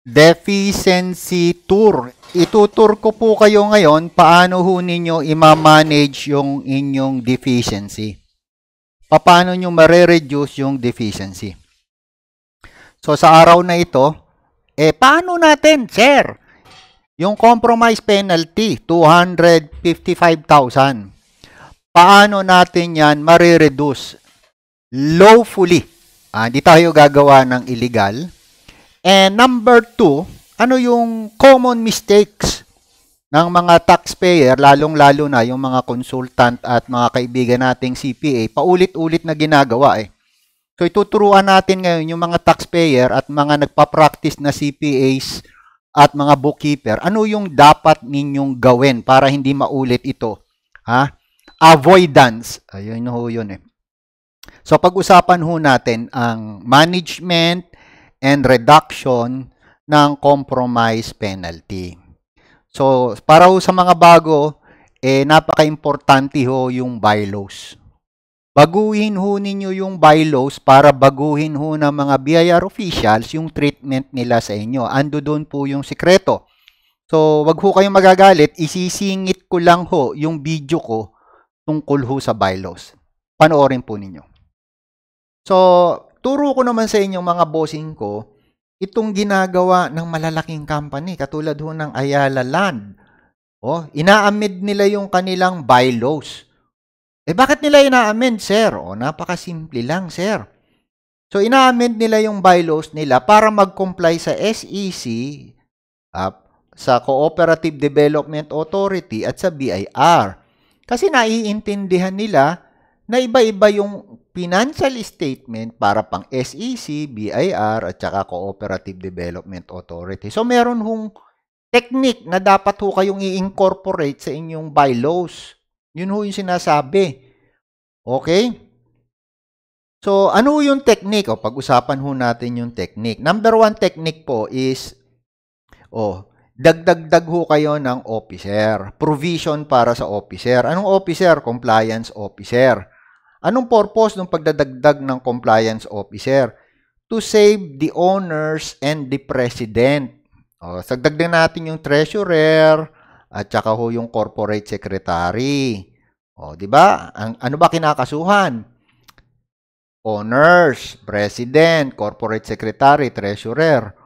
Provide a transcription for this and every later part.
Deficiency Tour. Itutur ko po kayo ngayon paano ho ninyo i-manage yung inyong deficiency. Paano nyo ma-reduce yung deficiency. So sa araw na ito, eh paano natin, sir? Yung compromise penalty, 255,000. Paano natin yan ma-reduce lawfully? Ah, hindi tayo gagawa ng illegal And number two, ano yung common mistakes ng mga taxpayer, lalong-lalo na yung mga consultant at mga kaibigan nating CPA, paulit-ulit na ginagawa eh. So ituturuan natin ngayon yung mga taxpayer at mga nagpa-practice na CPAs at mga bookkeeper, ano yung dapat ninyong gawin para hindi maulit ito? Ha? Avoidance. Ayun ho yun eh. So pag-usapan ho natin ang management, and reduction ng compromise penalty. So, para ho sa mga bago, eh, napaka-importante ho yung bylaws. Baguhin ho ninyo yung bylaws para baguhin ho ng mga BIR officials yung treatment nila sa inyo. Ando doon po yung sikreto. So, wag ho kayong magagalit. Isisingit ko lang ho yung video ko tungkol ho sa bylaws. Panoorin po ninyo. So, turo ko naman sa inyong mga bossing ko, itong ginagawa ng malalaking company, katulad ho ng Ayala Land. Oh, inaamid nila yung kanilang bylaws. Eh bakit nila inaamend, sir? oh, napakasimple lang, sir. So, inaamend nila yung bylaws nila para mag-comply sa SEC, uh, ah, sa Cooperative Development Authority at sa BIR. Kasi naiintindihan nila na iba-iba yung financial statement para pang SEC, BIR, at saka Cooperative Development Authority. So, meron hong technique na dapat ho kayong i-incorporate sa inyong bylaws. Yun ho yung sinasabi. Okay? So, ano yung technique? O, pag-usapan ho natin yung technique. Number one technique po is, o, dagdagdag ho kayo ng officer. Provision para sa officer. Anong officer? Compliance officer. Anong purpose ng pagdadagdag ng compliance officer? To save the owners and the president. O, oh, sagdagdag natin yung treasurer at saka ho yung corporate secretary. O, oh, di ba? Ang ano ba kinakasuhan? Owners, president, corporate secretary, treasurer.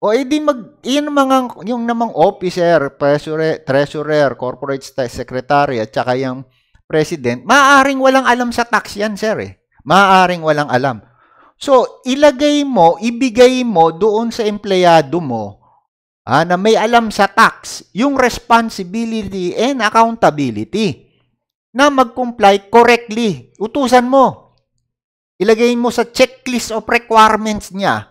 O edi eh, mag yun mga yung namang officer, treasurer, treasurer, corporate secretary at saka yung president, maaring walang alam sa tax yan, sir. Eh. Maaring walang alam. So, ilagay mo, ibigay mo doon sa empleyado mo ah, na may alam sa tax, yung responsibility and accountability na mag-comply correctly. Utusan mo. Ilagay mo sa checklist of requirements niya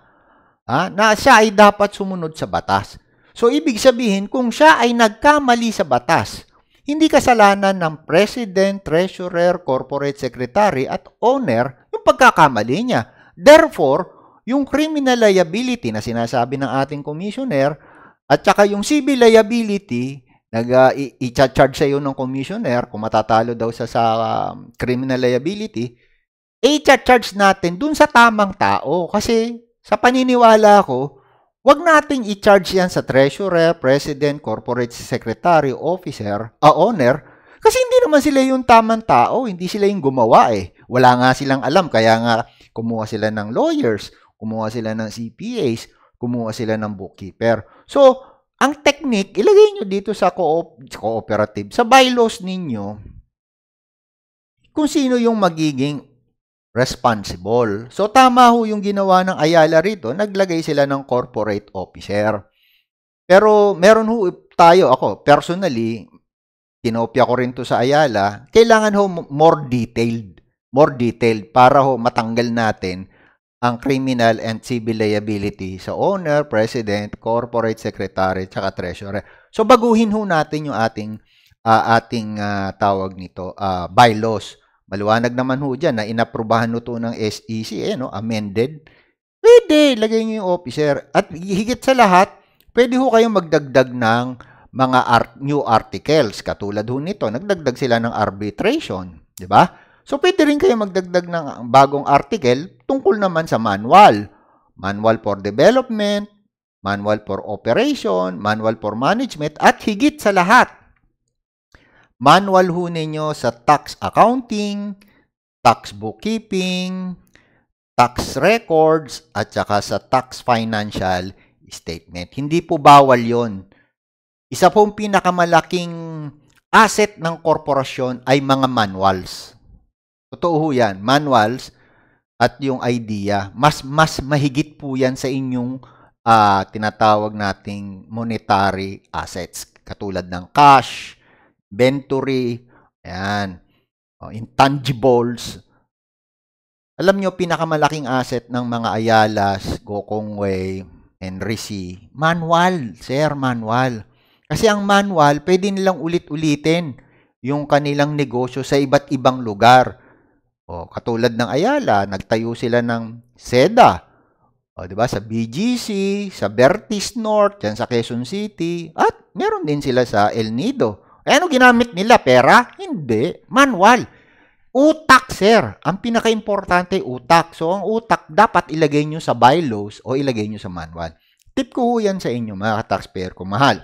ah, na siya ay dapat sumunod sa batas. So, ibig sabihin, kung siya ay nagkamali sa batas, hindi kasalanan ng president, treasurer, corporate secretary at owner yung pagkakamali niya. Therefore, yung criminal liability na sinasabi ng ating commissioner at saka yung civil liability nag uh, i-charge sa iyo ng commissioner kung matatalo daw sa sa um, criminal liability, eh, i-charge natin dun sa tamang tao kasi sa paniniwala ko, Huwag nating i-charge yan sa treasurer, president, corporate secretary, officer, a uh, owner, kasi hindi naman sila yung tamang tao, hindi sila yung gumawa eh. Wala nga silang alam, kaya nga kumuha sila ng lawyers, kumuha sila ng CPAs, kumuha sila ng bookkeeper. So, ang technique, ilagay nyo dito sa co cooperative, sa bylaws ninyo, kung sino yung magiging responsible. So tama ho yung ginawa ng Ayala rito, naglagay sila ng corporate officer. Pero meron ho tayo, ako personally, kinopya ko rin to sa Ayala, kailangan ho more detailed, more detailed para ho matanggal natin ang criminal and civil liability sa owner, president, corporate secretary, tsaka treasurer. So baguhin ho natin yung ating uh, ating uh, tawag nito, uh, bylaws Maliwanag naman ho dyan na inaprubahan ho ng SEC, eh, no? amended. Pwede, lagay nyo yung officer. At higit sa lahat, pwede ho kayong magdagdag ng mga art, new articles. Katulad ho nito, nagdagdag sila ng arbitration. Di ba? So, pwede rin kayong magdagdag ng bagong article tungkol naman sa manual. Manual for development, manual for operation, manual for management, at higit sa lahat, manual ho ninyo sa tax accounting, tax bookkeeping, tax records, at saka sa tax financial statement. Hindi po bawal yon. Isa pong pinakamalaking asset ng korporasyon ay mga manuals. Totoo ho yan, manuals at yung idea. Mas, mas mahigit po yan sa inyong uh, tinatawag nating monetary assets, katulad ng cash, inventory, ayan, oh, intangibles. Alam nyo, pinakamalaking asset ng mga Ayalas, Gokongwei, Enrici, manual, sir, manual. Kasi ang manual, pwede nilang ulit-ulitin yung kanilang negosyo sa iba't ibang lugar. O, oh, katulad ng Ayala, nagtayo sila ng SEDA. O, oh, di ba? Sa BGC, sa Bertis North, yan sa Quezon City, at meron din sila sa El Nido. Eh, ano ginamit nila? Pera? Hindi. Manual. Utak, sir. Ang pinaka-importante, utak. So, ang utak, dapat ilagay nyo sa bylaws o ilagay nyo sa manual. Tip ko yan sa inyo, mga taxpayer ko mahal.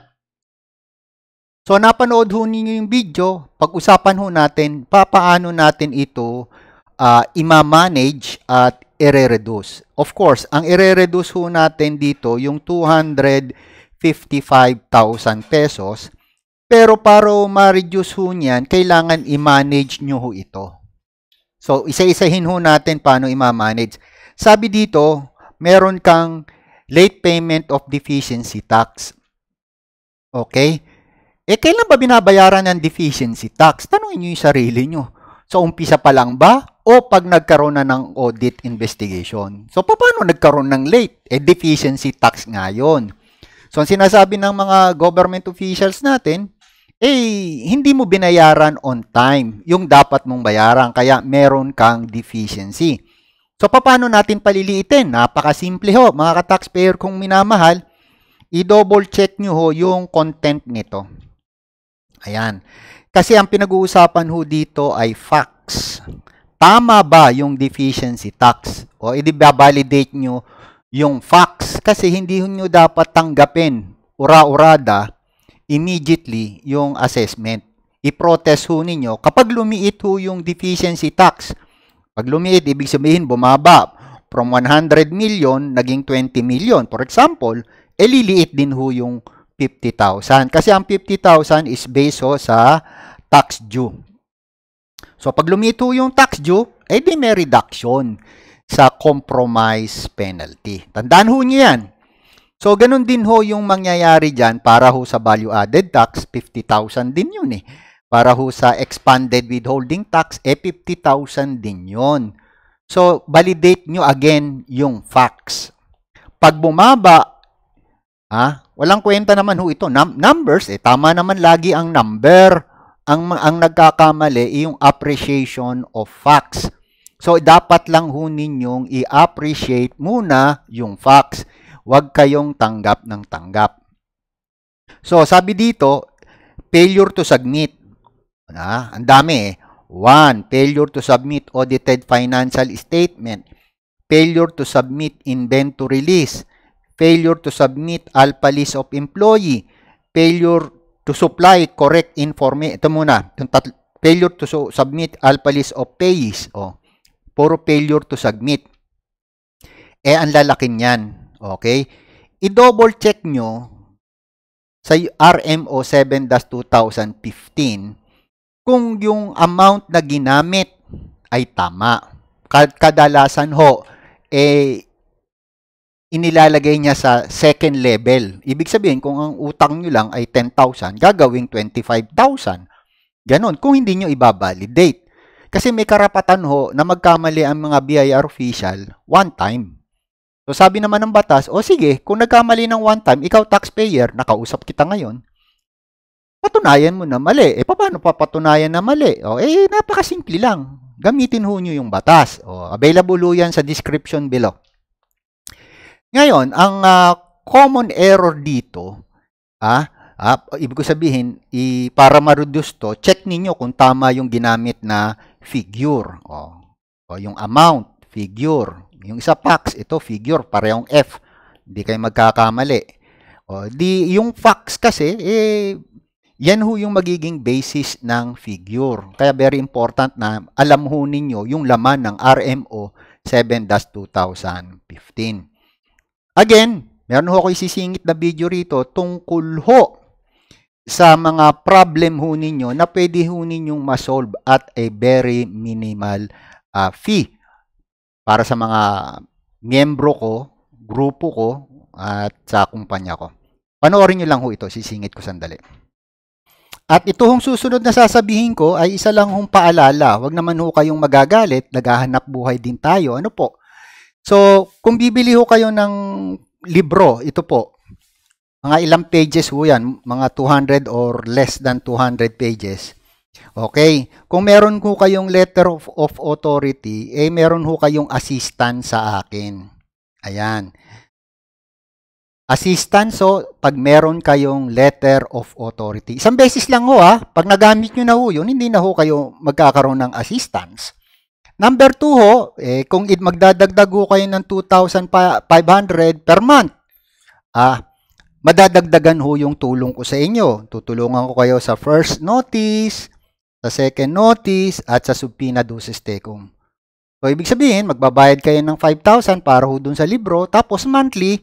So, napanood ho ninyo yung video. Pag-usapan ho natin, papaano natin ito uh, imamanage at ire-reduce. Of course, ang ire-reduce ho natin dito, yung 255,000 pesos, pero para ma-reduce ho niyan, kailangan i-manage nyo ho ito. So, isa-isahin ho natin paano i-manage. Sabi dito, meron kang late payment of deficiency tax. Okay? Eh, kailan ba binabayaran ng deficiency tax? Tanungin nyo yung sarili nyo. Sa so, umpisa pa lang ba? O pag nagkaroon na ng audit investigation? So, paano nagkaroon ng late? Eh, deficiency tax ngayon. So, ang sinasabi ng mga government officials natin, eh, hindi mo binayaran on time yung dapat mong bayaran, kaya meron kang deficiency. So, paano natin paliliitin? Napakasimple ho, mga ka-taxpayer kung minamahal, i-double check nyo ho yung content nito. Ayan. Kasi ang pinag-uusapan ho dito ay facts. Tama ba yung deficiency tax? O, i-validate nyo yung facts kasi hindi nyo dapat tanggapin ura-urada immediately yung assessment. I-protest ho ninyo kapag lumiit ho yung deficiency tax. Pag lumiit, ibig sabihin bumaba from 100 million naging 20 million. For example, eliliit eh, din ho yung 50,000 kasi ang 50,000 is based ho sa tax due. So pag lumiit ho yung tax due, eh di may reduction sa compromise penalty. Tandaan ho niyan. So, ganun din ho yung mangyayari dyan para ho sa value-added tax, 50,000 din yun eh. Para ho sa expanded withholding tax, eh 50,000 din yun. So, validate nyo again yung facts. Pag bumaba, ah, walang kwenta naman ho ito. Num numbers, eh, tama naman lagi ang number. Ang, ang nagkakamali, eh, yung appreciation of facts. So, dapat lang ho ninyong i-appreciate muna yung facts Huwag kayong tanggap ng tanggap. So, sabi dito, failure to submit. Ah, ang dami eh. One, failure to submit audited financial statement. Failure to submit inventory list. Failure to submit alpha list of employee. Failure to supply correct information. Ito muna, yung failure to submit alpha list of payees. Oh, puro failure to submit. Eh, ang lalaki niyan. Okay? I-double check nyo sa RMO 7-2015 kung yung amount na ginamit ay tama. Kadalasan ho, eh, inilalagay niya sa second level. Ibig sabihin, kung ang utang nyo lang ay 10,000, gagawing 25,000. Ganon, kung hindi nyo ibabalidate. Kasi may karapatan ho na magkamali ang mga BIR official one time. So sabi naman ng batas, o sige, kung nagkamali ng one time, ikaw taxpayer, nakausap kita ngayon, patunayan mo na mali. Eh, paano papatunayan na mali? O, eh, napakasimple lang. Gamitin ho nyo yung batas. O, available ho yan sa description below. Ngayon, ang uh, common error dito, ah, ah, ibig ko sabihin, i, para ma-reduce to, check ninyo kung tama yung ginamit na figure. O, o yung amount, figure. Yung isa fax, ito figure, parehong F. Hindi kayo magkakamali. O, di, yung fax kasi, eh, yan ho yung magiging basis ng figure. Kaya very important na alam ho ninyo yung laman ng RMO 7-2015. Again, meron ho ako isisingit na video rito tungkol ho sa mga problem ho ninyo na pwede ho ninyong masolve at a very minimal uh, fee para sa mga miyembro ko, grupo ko, at sa kumpanya ko. Panoorin nyo lang ho ito, sisingit ko sandali. At ito hong susunod na sasabihin ko ay isa lang hong paalala. Huwag naman ho kayong magagalit, naghahanap buhay din tayo. Ano po? So, kung bibili ho kayo ng libro, ito po, mga ilang pages ho yan, mga 200 or less than 200 pages, Okay, kung meron ko kayong letter of, of authority, eh meron ho kayong assistant sa akin. Ayan. Assistant, so pag meron kayong letter of authority. Isang beses lang ho ah, pag nagamit nyo na ho yun, hindi na ho kayo magkakaroon ng assistance. Number 2 ho, eh, kung magdadagdag ho kayo ng 2,500 per month, ah, madadagdagan ho yung tulong ko sa inyo. Tutulungan ko kayo sa first notice, sa second notice, at sa subpoena dosis tecum. So, ibig sabihin, magbabayad kayo ng 5,000 para ho dun sa libro, tapos monthly,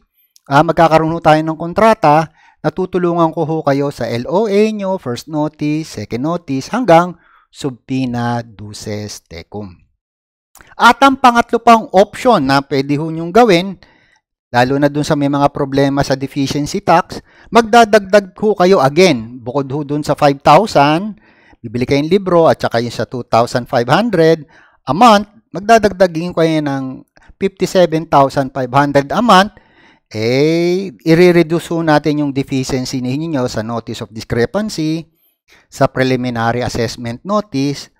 ah, magkakaroon ho tayo ng kontrata, natutulungan ko ho kayo sa LOA nyo, first notice, second notice, hanggang subpoena duces tecum. At ang pangatlo pang option na pwede ho nyong gawin, lalo na dun sa may mga problema sa deficiency tax, magdadagdag ho kayo again, bukod ho dun sa 5,000, bibili kayong libro at saka yung sa 2,500 a month, magdadagdagin ko yun ng 57,500 a month, eh, i-reduce natin yung deficiency ninyo sa notice of discrepancy, sa preliminary assessment notice,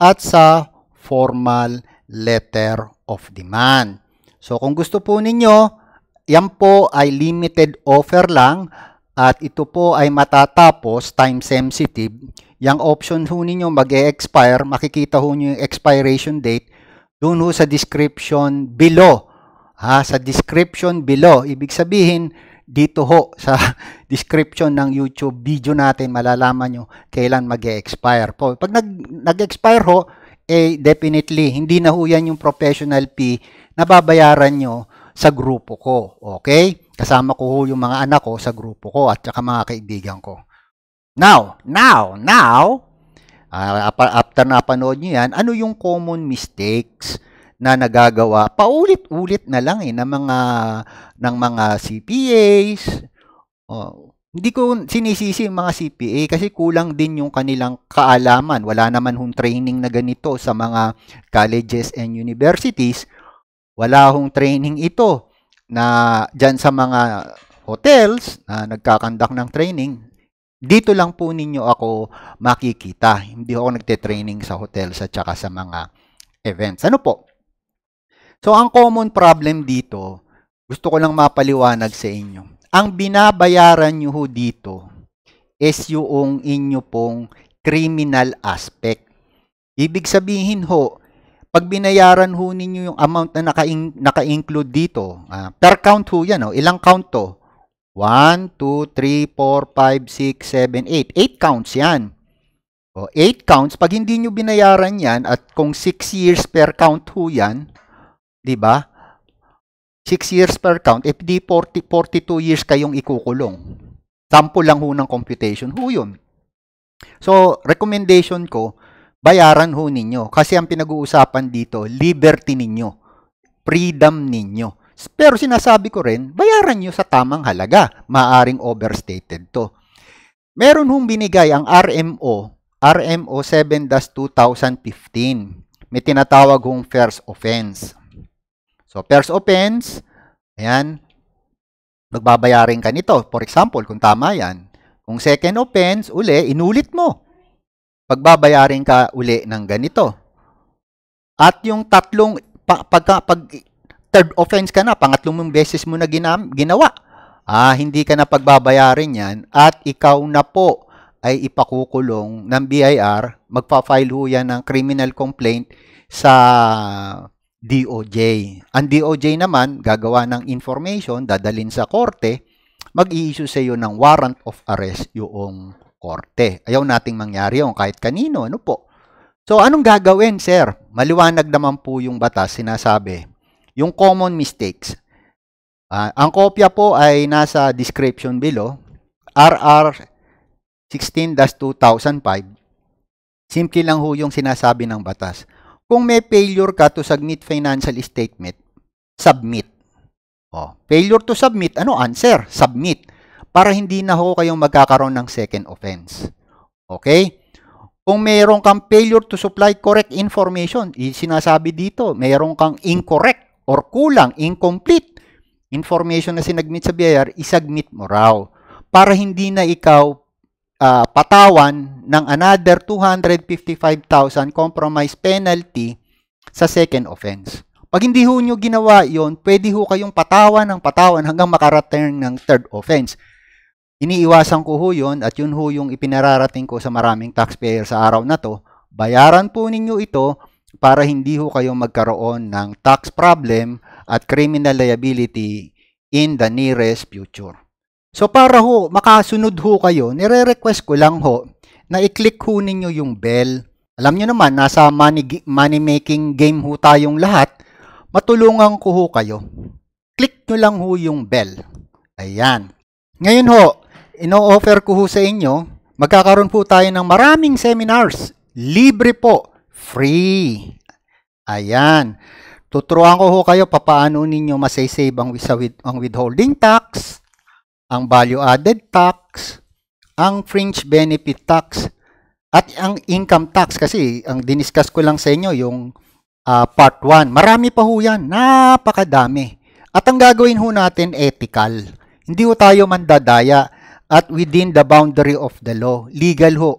at sa formal letter of demand. So, kung gusto po ninyo, yan po ay limited offer lang at ito po ay matatapos time sensitive Yang option ho ninyo mag -e expire makikita ho nyo yung expiration date doon ho sa description below. Ha, sa description below. Ibig sabihin, dito ho sa description ng YouTube video natin malalaman nyo kailan mag -e expire po. Pag nag, nag-expire ho, eh definitely, hindi na ho yan yung professional fee na babayaran nyo sa grupo ko. Okay? Kasama ko ho yung mga anak ko sa grupo ko at saka mga kaibigan ko. Now, now, now, uh, after napanood nyo yan, ano yung common mistakes na nagagawa paulit-ulit na lang eh ng mga ng mga CPAs. Oh, hindi ko sinisisi yung mga CPA kasi kulang din yung kanilang kaalaman. Wala naman hong training na ganito sa mga colleges and universities. Wala hong training ito na dyan sa mga hotels na nagkakandak ng training dito lang po ninyo ako makikita. Hindi ako nagte-training sa hotel sa tsaka sa mga events. Ano po? So, ang common problem dito, gusto ko lang mapaliwanag sa inyo. Ang binabayaran nyo ho dito is yung inyo pong criminal aspect. Ibig sabihin ho, pag binayaran ho ninyo yung amount na naka-include dito, uh, per count ho yan, oh, ilang count to? 1, 2, 3, 4, 5, 6, 7, 8. 8 counts yan. O, 8 counts, pag hindi nyo binayaran yan, at kung 6 years per count ho yan, di ba? 6 years per count, if di 40, 42 years kayong ikukulong. Sample lang ho ng computation, ho yun. So, recommendation ko, bayaran ho ninyo. Kasi ang pinag-uusapan dito, liberty ninyo, freedom ninyo. Pero sinasabi ko rin, bayaran nyo sa tamang halaga. Maaring overstated to. Meron hong binigay ang RMO, RMO 7-2015. May tinatawag hong first offense. So, first offense, ayan, magbabayarin ka nito. For example, kung tama yan. Kung second offense, uli, inulit mo. Pagbabayarin ka uli ng ganito. At yung tatlong pag, pag, pag third offense ka na, pangatlong beses mo na ginam, ginawa. Ah, hindi ka na pagbabayarin yan at ikaw na po ay ipakukulong ng BIR, magpa-file ho yan ng criminal complaint sa DOJ. Ang DOJ naman, gagawa ng information, dadalin sa korte, mag-i-issue sa iyo ng warrant of arrest yung korte. Ayaw nating mangyari yung kahit kanino, ano po. So, anong gagawin, sir? Maliwanag naman po yung batas, sinasabi yung common mistakes. Uh, ang kopya po ay nasa description below, RR 16-2005. Simple lang ho yung sinasabi ng batas. Kung may failure ka to submit financial statement, submit. Oh, failure to submit, ano answer? Submit. Para hindi na ho kayong magkakaroon ng second offense. Okay? Kung mayroon kang failure to supply correct information, sinasabi dito, mayroon kang incorrect or kulang, incomplete information na sinagmit sa BIR, isagmit mo raw para hindi na ikaw uh, patawan ng another 255,000 compromise penalty sa second offense. Pag hindi ho nyo ginawa yon, pwede ho kayong patawan ng patawan hanggang makarating ng third offense. Iniiwasan ko ho yun at yun ho yung ipinararating ko sa maraming taxpayer sa araw na to. Bayaran po ninyo ito para hindi ho kayo magkaroon ng tax problem at criminal liability in the nearest future. So para ho makasunod ho kayo, nire-request ko lang ho na i-click ho ninyo yung bell. Alam nyo naman, nasa money, money making game ho tayong lahat. Matulungan ko ho kayo. Click nyo lang ho yung bell. Ayan. Ngayon ho, ino-offer ko ho sa inyo, magkakaroon po tayo ng maraming seminars. Libre po free. Ayan. Tuturuan ko ho kayo papaano ninyo masay-save ang, with, ang withholding tax, ang value added tax, ang fringe benefit tax, at ang income tax. Kasi ang diniscuss ko lang sa inyo yung uh, part 1. Marami pa ho yan. Napakadami. At ang gagawin ho natin ethical. Hindi ho tayo mandadaya at within the boundary of the law. Legal ho.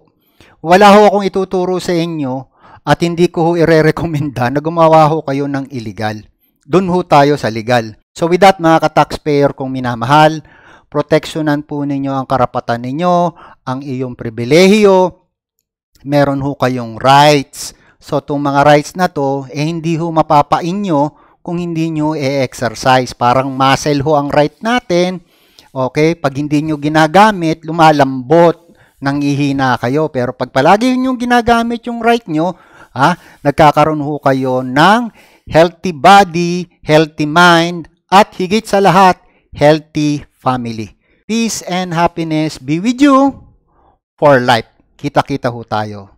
Wala ho akong ituturo sa inyo at hindi ko ho ire-rekomenda na gumawa ho kayo ng illegal. Doon ho tayo sa legal. So with that mga ka-taxpayer kong minamahal, proteksyonan po ninyo ang karapatan ninyo, ang iyong pribilehiyo, meron ho kayong rights. So itong mga rights na to, eh hindi ho mapapainyo kung hindi nyo e-exercise. Parang muscle ho ang right natin. Okay? Pag hindi nyo ginagamit, lumalambot, nangihina kayo. Pero pag palagi nyo ginagamit yung right nyo, Ah, nagkakaroon ho kayo ng healthy body, healthy mind, at higit sa lahat, healthy family. Peace and happiness be with you for life. Kita-kita ho tayo.